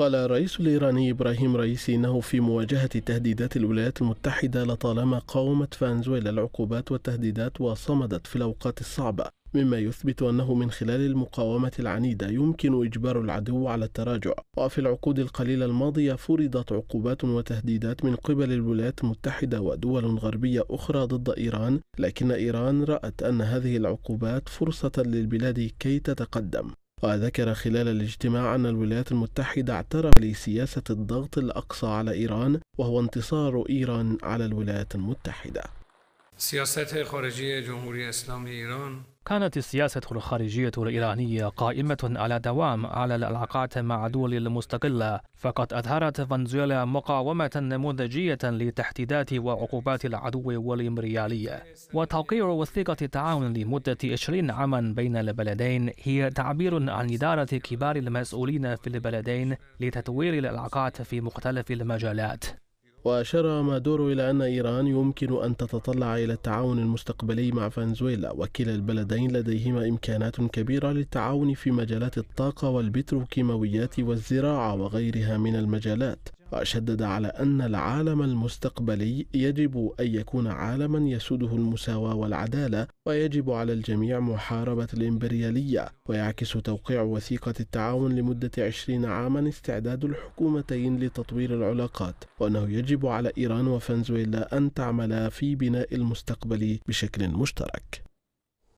قال الرئيس الإيراني إبراهيم رئيسي إنه في مواجهة تهديدات الولايات المتحدة لطالما قاومت فنزويلا العقوبات والتهديدات وصمدت في الأوقات الصعبة مما يثبت أنه من خلال المقاومة العنيدة يمكن إجبار العدو على التراجع وفي العقود القليلة الماضية فرضت عقوبات وتهديدات من قبل الولايات المتحدة ودول غربية أخرى ضد إيران لكن إيران رأت أن هذه العقوبات فرصة للبلاد كي تتقدم وذكر خلال الاجتماع أن الولايات المتحدة اعترف لسياسة الضغط الأقصى على إيران وهو انتصار إيران على الولايات المتحدة خارجية جمهورية إسلامية إيران كانت السياسة الخارجية الإيرانية قائمة على دوام على العلاقات مع دول المستقلة فقد أظهرت فنزويلا مقاومة نموذجية لتحديدات وعقوبات العدو والإمبريالية وتوقيع وثيقة التعاون لمدة 20 عاما بين البلدين هي تعبير عن إدارة كبار المسؤولين في البلدين لتطوير العلاقات في مختلف المجالات وأشار مادورو إلى أن إيران يمكن أن تتطلع إلى التعاون المستقبلي مع فنزويلا وكلا البلدين لديهما إمكانات كبيرة للتعاون في مجالات الطاقة والبتروكيماويات والزراعة وغيرها من المجالات وشدد على أن العالم المستقبلي يجب أن يكون عالما يسوده المساواة والعدالة ويجب على الجميع محاربة الإمبريالية ويعكس توقيع وثيقة التعاون لمدة عشرين عاما استعداد الحكومتين لتطوير العلاقات وأنه يجب على إيران وفنزويلا أن تعملا في بناء المستقبل بشكل مشترك